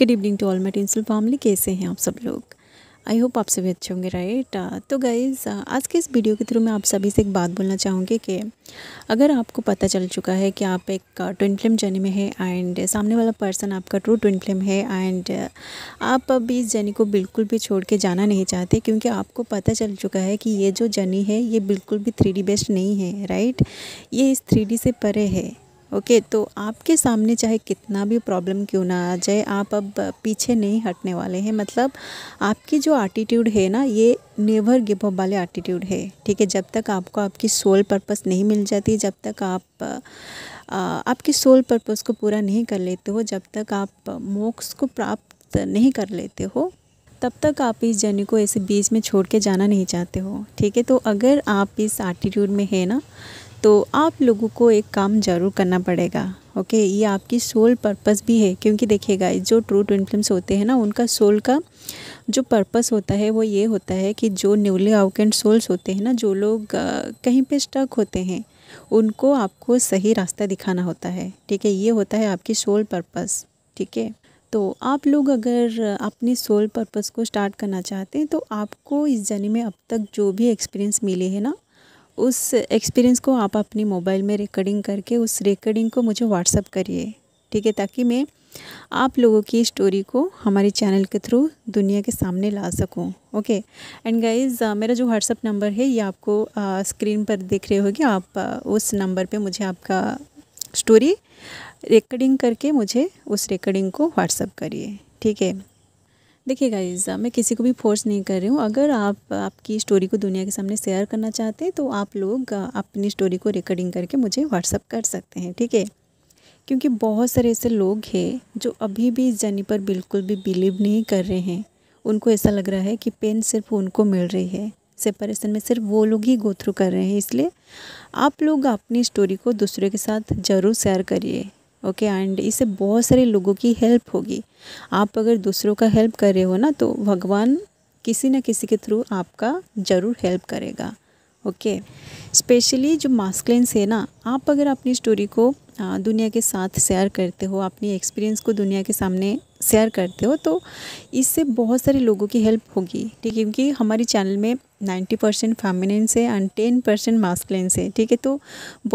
Good evening to all my tinsel family कैसे हैं आप सब लोग आई होप आप सभी अच्छे होंगे राइट uh, तो गाइज़ uh, आज के इस वीडियो के थ्रू मैं आप सभी से एक बात बोलना चाहूँगी कि अगर आपको पता चल चुका है कि आप एक ट्विन फ्लेम जर्नी में है एंड सामने वाला पर्सन आपका ट्रू ट्विन फ्लेम है एंड uh, आप अभी इस जर्नी को बिल्कुल भी छोड़ के जाना नहीं चाहते क्योंकि आपको पता चल चुका है कि ये जो जर्नी है ये बिल्कुल भी थ्री बेस्ड नहीं है राइट ये इस थ्री से परे है ओके तो आपके सामने चाहे कितना भी प्रॉब्लम क्यों ना आ जाए आप अब पीछे नहीं हटने वाले हैं मतलब आपकी जो एटीट्यूड है ना ये नेवर गिव अप वाले एटीट्यूड है ठीक है जब तक आपको आपकी सोल पर्पस नहीं मिल जाती जब तक आप आपकी सोल पर्पस को पूरा नहीं कर लेते हो जब तक आप मोक्ष को प्राप्त नहीं कर लेते हो तब तक आप इस जर्नी को ऐसे बीच में छोड़ के जाना नहीं चाहते हो ठीक है तो अगर आप इस एटीट्यूड में है ना तो आप लोगों को एक काम ज़रूर करना पड़ेगा ओके okay, ये आपकी सोल पर्पस भी है क्योंकि देखिए गाइस जो ट्रू ट्विन फिल्म होते हैं ना उनका सोल का जो पर्पस होता है वो ये होता है कि जो न्यूली आउकेंड सोल्स होते हैं ना जो लोग कहीं पे स्टक होते हैं उनको आपको सही रास्ता दिखाना होता है ठीक है ये होता है आपकी सोल पर्पस ठीक है तो आप लोग अगर अपने सोल पर्पस को स्टार्ट करना चाहते हैं तो आपको इस जर्नी में अब तक जो भी एक्सपीरियंस मिले हैं ना उस एक्सपीरियंस को आप अपनी मोबाइल में रिकॉर्डिंग करके उस रिकॉर्डिंग को मुझे व्हाट्सअप करिए ठीक है ताकि मैं आप लोगों की स्टोरी को हमारे चैनल के थ्रू दुनिया के सामने ला सकूं ओके एंड गाइज मेरा जो व्हाट्सअप नंबर है ये आपको आ, स्क्रीन पर देख रहे होगी आप आ, उस नंबर पे मुझे आपका स्टोरी रिकॉर्डिंग करके मुझे उस रिकॉर्डिंग को व्हाट्सअप करिए ठीक है देखिए गाइज मैं किसी को भी फोर्स नहीं कर रही हूँ अगर आप आपकी स्टोरी को दुनिया के सामने शेयर करना चाहते हैं तो आप लोग अपनी स्टोरी को रिकॉर्डिंग करके मुझे व्हाट्सअप कर सकते हैं ठीक है क्योंकि बहुत सारे ऐसे लोग हैं जो अभी भी इस जर्नी पर बिल्कुल भी बिलीव नहीं कर रहे हैं उनको ऐसा लग रहा है कि पेन सिर्फ उनको मिल रही है सेपरेशन में सिर्फ वो लोग ही गो थ्रू कर रहे हैं इसलिए आप लोग अपनी स्टोरी को दूसरे के साथ ज़रूर शेयर करिए ओके एंड इससे बहुत सारे लोगों की हेल्प होगी आप अगर दूसरों का हेल्प कर रहे हो ना तो भगवान किसी न किसी के थ्रू आपका ज़रूर हेल्प करेगा ओके okay. स्पेशली जो मास्कलेंस है ना आप अगर अपनी स्टोरी को दुनिया के साथ शेयर करते हो अपने एक्सपीरियंस को दुनिया के सामने शेयर करते हो तो इससे बहुत सारे लोगों की हेल्प होगी ठीक है क्योंकि हमारी चैनल में 90 परसेंट फेमिनेंस है एंड 10 परसेंट मास्कलेंस है ठीक है तो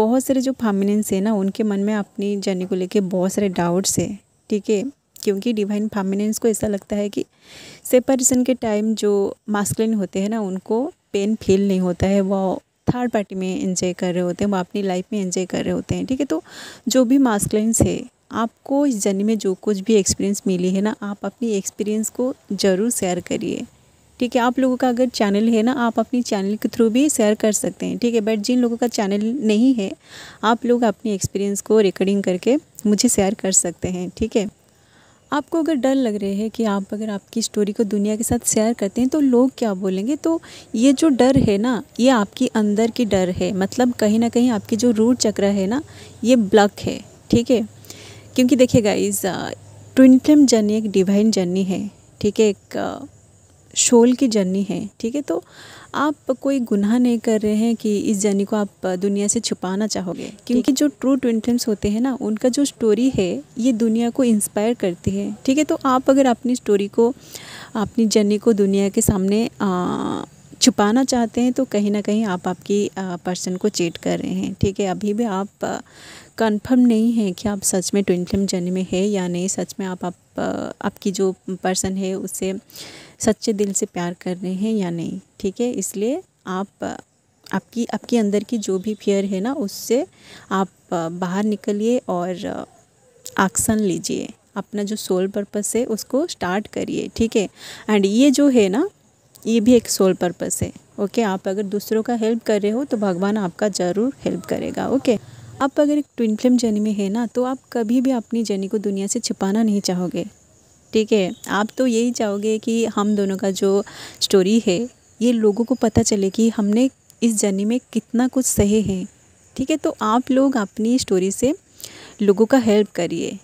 बहुत सारे जो फेमिनेंस है ना उनके मन में अपनी जर्नी को लेके बहुत सारे डाउट्स है ठीक है क्योंकि डिवाइन फेमिनेंस को ऐसा लगता है कि सेपरेशन के टाइम जो मास्कलिन होते हैं ना उनको पेन फील नहीं होता है वो थर्ड पार्टी में इंजॉय कर रहे होते हैं वो अपनी लाइफ में इंजॉय कर रहे होते हैं ठीक है तो जो भी मास्कलाइंस है आपको इस जर्नी में जो कुछ भी एक्सपीरियंस मिली है ना आप अपनी एक्सपीरियंस को ज़रूर शेयर करिए ठीक है आप लोगों का अगर चैनल है ना आप अपनी चैनल के थ्रू भी शेयर कर सकते हैं ठीक है बट जिन लोगों का चैनल नहीं है आप लोग अपनी एक्सपीरियंस को रिकॉर्डिंग करके मुझे शेयर कर सकते हैं ठीक है आपको अगर डर लग रहे हैं कि आप अगर आपकी स्टोरी को दुनिया के साथ शेयर करते हैं तो लोग क्या बोलेंगे तो ये जो डर है ना ये आपकी अंदर की डर है मतलब कहीं ना कहीं आपकी जो रूट चक्र है ना ये ब्लक है ठीक है क्योंकि देखिए गाइज ट्विन फिल्म जर्नी एक डिवाइन जर्नी है ठीक है एक uh, शोल की जर्नी है ठीक है तो आप कोई गुनाह नहीं कर रहे हैं कि इस जर्नी को आप दुनिया से छुपाना चाहोगे क्योंकि जो ट्रू ट्विन फिल्म्स होते हैं ना उनका जो स्टोरी है ये दुनिया को इंस्पायर करती है ठीक है तो आप अगर अपनी स्टोरी को अपनी जर्नी को दुनिया के सामने आ, छुपाना चाहते हैं तो कहीं ना कहीं आप आपकी पर्सन को चेट कर रहे हैं ठीक है अभी भी आप कंफर्म नहीं है कि आप सच में ट्विन फिल्म जर्नी में है या नहीं सच में आप, आप आपकी जो पर्सन है उससे सच्चे दिल से प्यार कर रहे हैं या नहीं ठीक है इसलिए आप आपकी आपके अंदर की जो भी फियर है ना उससे आप बाहर निकलिए और एक्शन लीजिए अपना जो सोल पर्पस है उसको स्टार्ट करिए ठीक है एंड ये जो है ना ये भी एक सोल पर्पस है ओके आप अगर दूसरों का हेल्प कर रहे हो तो भगवान आपका ज़रूर हेल्प करेगा ओके आप अगर एक ट्विन फ्लेम जर्नी में है ना तो आप कभी भी अपनी जर्नी को दुनिया से छिपाना नहीं चाहोगे ठीक है आप तो यही चाहोगे कि हम दोनों का जो स्टोरी है ये लोगों को पता चले कि हमने इस जर्नी में कितना कुछ सहे हैं ठीक है तो आप लोग अपनी स्टोरी से लोगों का हेल्प करिए